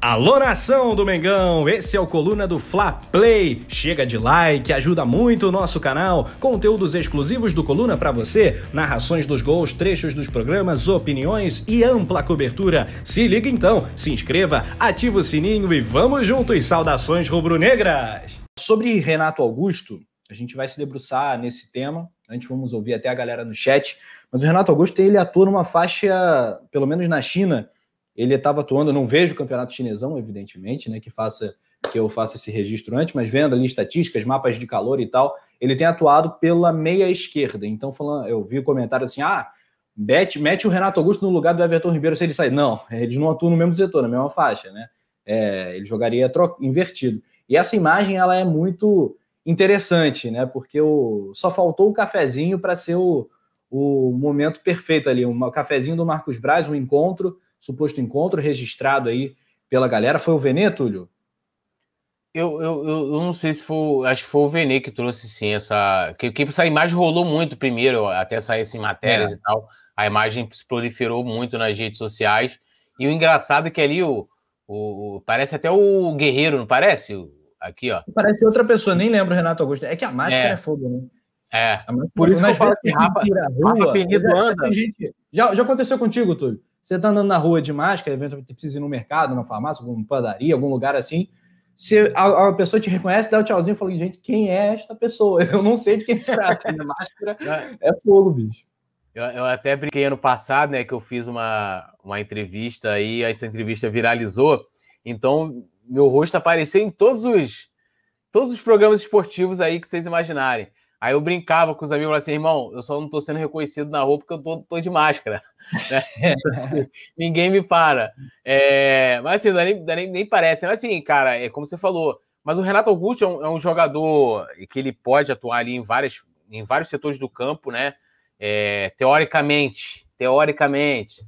Alô nação do Mengão, esse é o Coluna do Fla Play. Chega de like, ajuda muito o nosso canal. Conteúdos exclusivos do Coluna para você, narrações dos gols, trechos dos programas, opiniões e ampla cobertura. Se liga então, se inscreva, ativa o sininho e vamos juntos, saudações rubro-negras. Sobre Renato Augusto, a gente vai se debruçar nesse tema. Antes vamos ouvir até a galera no chat, mas o Renato Augusto ele atua numa faixa, pelo menos na China, ele estava atuando, não vejo o campeonato chinesão, evidentemente, né, que faça que eu faça esse registro antes, mas vendo ali estatísticas, mapas de calor e tal, ele tem atuado pela meia esquerda. Então, falando, eu vi o comentário assim: "Ah, bet, mete o Renato Augusto no lugar do Everton Ribeiro se ele sair". Não, eles não atuam no mesmo setor, na mesma faixa, né? É, ele jogaria invertido. E essa imagem ela é muito interessante, né? Porque o, só faltou o cafezinho para ser o, o momento perfeito ali, um cafezinho do Marcos Braz, um encontro suposto encontro registrado aí pela galera. Foi o Venê, Túlio? Eu, eu, eu não sei se foi. Acho que foi o Venê que trouxe sim essa. Que, que essa imagem rolou muito primeiro, até sair em assim, matérias é. e tal. A imagem se proliferou muito nas redes sociais. E o engraçado é que ali o, o, parece até o Guerreiro, não parece? Aqui, ó. Parece outra pessoa, nem lembro, Renato Augusto. É que a máscara é, é fogo, né? É. Por é isso que eu falo assim, que rapa é, é, já, já aconteceu contigo, Túlio? Você está andando na rua de máscara, eventualmente precisa ir no mercado, na farmácia, alguma padaria, algum lugar assim. Se a, a, pessoa te reconhece, dá o tchauzinho e fala, gente, quem é esta pessoa? Eu não sei de quem se trata. Minha máscara é fogo, bicho. Eu, eu, até brinquei ano passado, né, que eu fiz uma, uma entrevista aí, essa entrevista viralizou. Então, meu rosto apareceu em todos os todos os programas esportivos aí que vocês imaginarem. Aí eu brincava com os amigos assim, irmão, eu só não tô sendo reconhecido na rua porque eu tô, tô de máscara. Né? Ninguém me para. É, mas assim, é nem, é nem, nem, parece. Mas assim, cara, é como você falou. Mas o Renato Augusto é um, é um jogador que ele pode atuar ali em, várias, em vários setores do campo, né? É, teoricamente, teoricamente,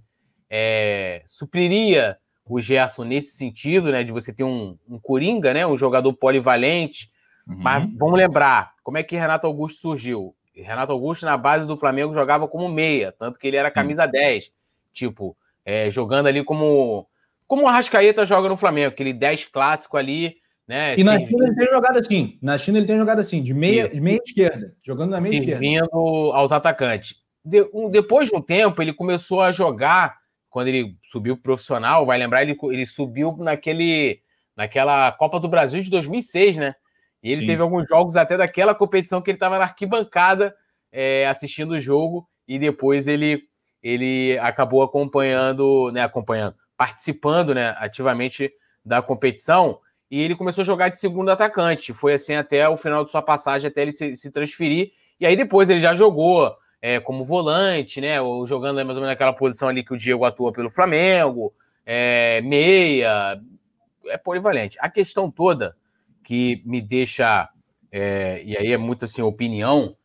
é, supriria o Gerson nesse sentido, né? De você ter um, um Coringa, né? Um jogador polivalente, mas uhum. vamos lembrar como é que Renato Augusto surgiu. Renato Augusto, na base do Flamengo, jogava como meia, tanto que ele era camisa uhum. 10, tipo, é, jogando ali como. Como o Arrascaeta joga no Flamengo, aquele 10 clássico ali, né? E na China ele tem jogado assim. Na China ele tem jogado assim, de meia, de meia esquerda, jogando na meia servindo esquerda. Servindo aos atacantes. De, um, depois de um tempo, ele começou a jogar, quando ele subiu profissional, vai lembrar, ele, ele subiu naquele, naquela Copa do Brasil de 2006, né? E ele Sim. teve alguns jogos até daquela competição que ele estava na arquibancada é, assistindo o jogo e depois ele, ele acabou acompanhando, né, acompanhando, participando né, ativamente da competição e ele começou a jogar de segundo atacante. Foi assim até o final de sua passagem, até ele se, se transferir. E aí depois ele já jogou é, como volante, né? Ou jogando mais ou menos naquela posição ali que o Diego atua pelo Flamengo, é, meia, é polivalente. A questão toda que me deixa, é, e aí é muito assim, opinião.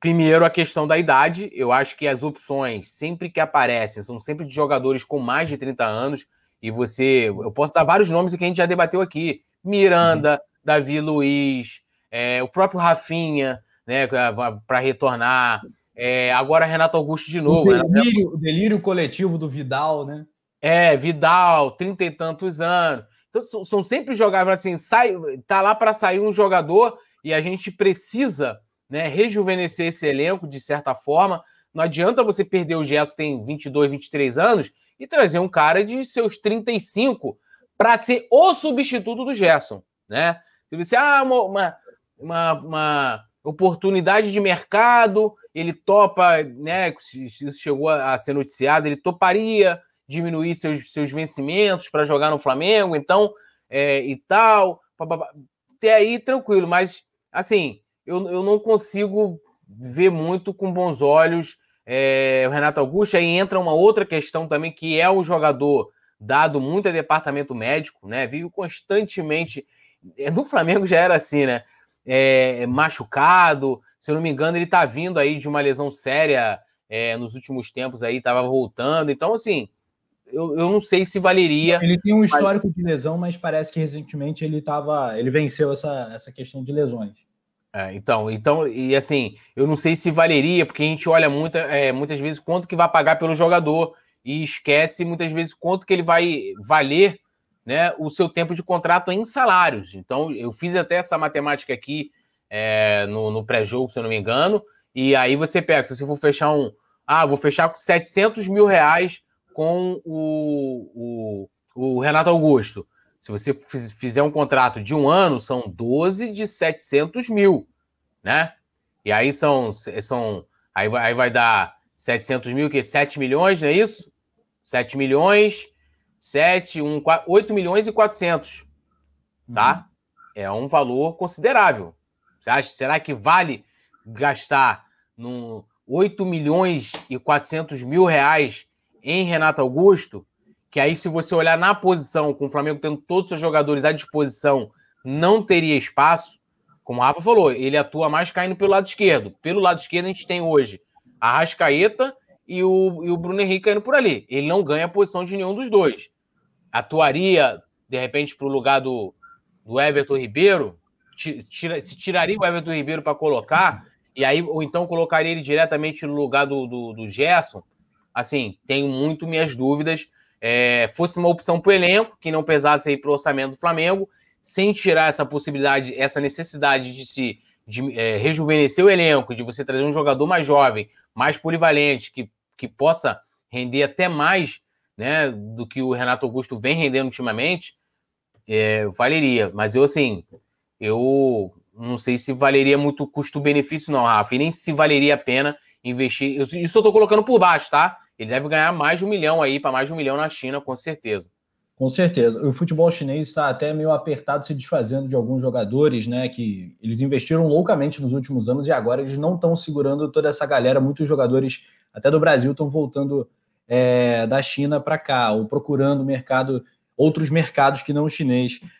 Primeiro, a questão da idade. Eu acho que as opções, sempre que aparecem, são sempre de jogadores com mais de 30 anos. E você. Eu posso dar vários nomes que a gente já debateu aqui: Miranda, uhum. Davi Luiz, é, o próprio Rafinha, né, para retornar. É, agora Renato Augusto de novo. O delírio, o delírio coletivo do Vidal, né? É, Vidal, trinta e tantos anos. Então, são sempre jogadores assim, sai, tá lá para sair um jogador e a gente precisa né, rejuvenescer esse elenco de certa forma. Não adianta você perder o Gerson, tem 22, 23 anos, e trazer um cara de seus 35 para ser o substituto do Gerson, né? Se você, ah, uma, uma, uma, oportunidade de mercado, ele topa, né? Isso chegou a ser noticiado, ele toparia, diminuir seus, seus vencimentos para jogar no Flamengo, então, é, e tal. Até aí, tranquilo, mas, assim, eu, eu não consigo ver muito com bons olhos é, o Renato Augusto. Aí entra uma outra questão também, que é o jogador dado muito a departamento médico, né? Vive constantemente. No é, Flamengo já era assim, né? É, é, machucado. Se eu não me engano, ele tá vindo aí de uma lesão séria é, nos últimos tempos aí, tava voltando. Então, assim, eu, eu não sei se valeria. Ele tem um histórico mas... de lesão, mas parece que recentemente ele tava, ele venceu essa, essa questão de lesões. É, então, então, e assim, eu não sei se valeria, porque a gente olha muita, é, muitas vezes quanto que vai pagar pelo jogador e esquece muitas vezes quanto que ele vai valer né, o seu tempo de contrato em salários. Então, eu fiz até essa matemática aqui é, no, no pré-jogo, se eu não me engano, e aí você pega, se você for fechar um, ah, vou fechar com 700 mil reais com o, o, o Renato Augusto. Se você fizer um contrato de um ano, são 12 de 700 mil, né? E aí são. são aí, vai, aí vai dar 700 mil, que é 7 milhões, não é isso? 7 milhões, 7, 1, 4, 8 milhões e 400, tá? Uhum. É um valor considerável. Você acha, será que vale gastar no 8 milhões e 400 mil reais em Renato Augusto, que aí se você olhar na posição, com o Flamengo tendo todos os seus jogadores à disposição, não teria espaço. Como o Rafa falou, ele atua mais caindo pelo lado esquerdo. Pelo lado esquerdo a gente tem hoje a Rascaeta e o, e o Bruno Henrique caindo por ali. Ele não ganha a posição de nenhum dos dois. Atuaria, de repente, para o lugar do, do Everton Ribeiro, tira, se tiraria o Everton Ribeiro para colocar, e aí, ou então colocaria ele diretamente no lugar do, do, do Gerson assim, tenho muito minhas dúvidas. É, fosse uma opção para o elenco, que não pesasse aí para o orçamento do Flamengo, sem tirar essa possibilidade, essa necessidade de se de, é, rejuvenescer o elenco, de você trazer um jogador mais jovem, mais polivalente, que, que possa render até mais né, do que o Renato Augusto vem rendendo ultimamente, é, valeria. Mas eu, assim, eu não sei se valeria muito custo-benefício, não, Rafa, e nem se valeria a pena investir. Eu, isso eu estou colocando por baixo, tá? Ele deve ganhar mais de um milhão aí, para mais de um milhão na China, com certeza. Com certeza. O futebol chinês está até meio apertado, se desfazendo de alguns jogadores, né? Que eles investiram loucamente nos últimos anos e agora eles não estão segurando toda essa galera. Muitos jogadores, até do Brasil, estão voltando é, da China para cá, ou procurando mercado, outros mercados que não o chinês.